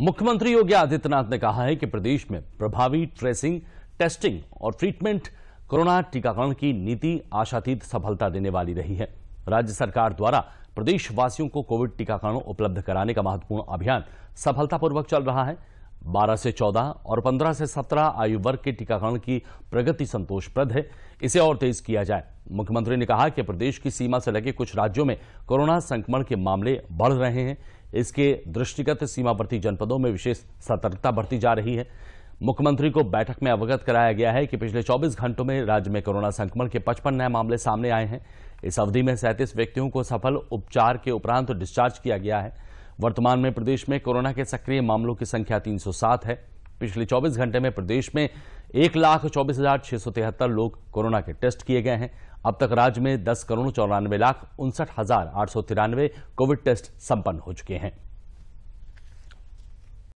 मुख्यमंत्री योगी आदित्यनाथ ने कहा है कि प्रदेश में प्रभावी ट्रेसिंग टेस्टिंग और ट्रीटमेंट कोरोना टीकाकरण की नीति आशातीत सफलता देने वाली रही है राज्य सरकार द्वारा प्रदेशवासियों को कोविड टीकाकरण उपलब्ध कराने का महत्वपूर्ण अभियान सफलतापूर्वक चल रहा है 12 से 14 और 15 से 17 आयु वर्ग के टीकाकरण की प्रगति संतोषप्रद है इसे और तेज किया जाए मुख्यमंत्री ने कहा कि प्रदेश की सीमा से लगे कुछ राज्यों में कोरोना संक्रमण के मामले बढ़ रहे हैं इसके दृष्टिगत सीमावर्ती जनपदों में विशेष सतर्कता बरती जा रही है मुख्यमंत्री को बैठक में अवगत कराया गया है कि पिछले 24 घंटों में राज्य में कोरोना संक्रमण के 55 नए मामले सामने आए हैं इस अवधि में सैंतीस व्यक्तियों को सफल उपचार के उपरांत डिस्चार्ज किया गया है वर्तमान में प्रदेश में कोरोना के सक्रिय मामलों की संख्या 307 है पिछले 24 घंटे में प्रदेश में एक लाख चौबीस हजार छह सौ तिहत्तर लोग कोरोना के टेस्ट किए गए हैं अब तक राज्य में दस करोड़ चौरानवे लाख उनसठ हजार आठ सौ तिरानवे कोविड टेस्ट संपन्न हो चुके हैं